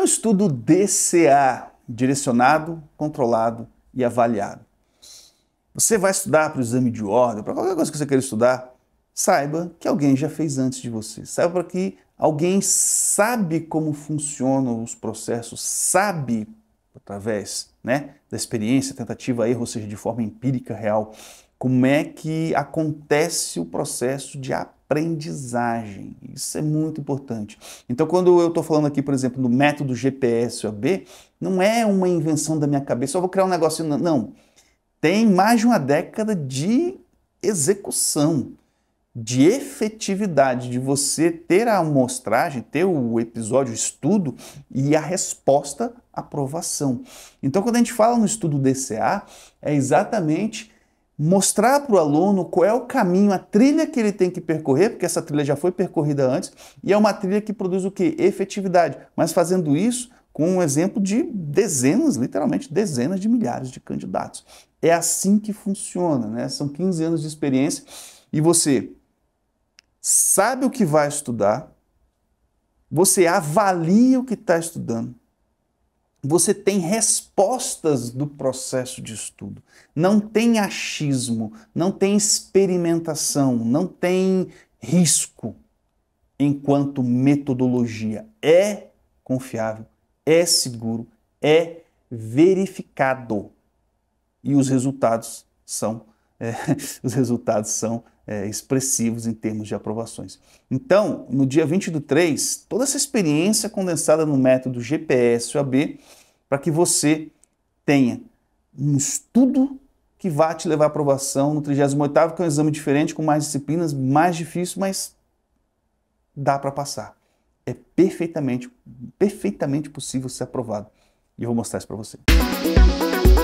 é um estudo DCA? Direcionado, controlado e avaliado. Você vai estudar para o exame de ordem, para qualquer coisa que você queira estudar, saiba que alguém já fez antes de você. Saiba que alguém sabe como funcionam os processos, sabe através né, da experiência, tentativa, erro, ou seja, de forma empírica, real, como é que acontece o processo de aprendizagem. Isso é muito importante. Então, quando eu estou falando aqui, por exemplo, do método GPS OAB, não é uma invenção da minha cabeça, eu vou criar um negócio. Não. Tem mais de uma década de execução, de efetividade, de você ter a amostragem, ter o episódio, o estudo e a resposta, aprovação. Então, quando a gente fala no estudo DCA, é exatamente mostrar para o aluno qual é o caminho, a trilha que ele tem que percorrer, porque essa trilha já foi percorrida antes, e é uma trilha que produz o que? Efetividade. Mas fazendo isso com um exemplo de dezenas, literalmente dezenas de milhares de candidatos. É assim que funciona, né? São 15 anos de experiência e você sabe o que vai estudar, você avalia o que está estudando, você tem respostas do processo de estudo. Não tem achismo, não tem experimentação, não tem risco enquanto metodologia. É confiável, é seguro, é verificado. E os resultados são, é, os resultados são é, expressivos em termos de aprovações. Então, no dia 20 do 3, toda essa experiência é condensada no método GPS UAB, para que você tenha um estudo que vai te levar à aprovação no 38 que é um exame diferente, com mais disciplinas, mais difícil, mas dá para passar. É perfeitamente, perfeitamente possível ser aprovado. E eu vou mostrar isso para você. Música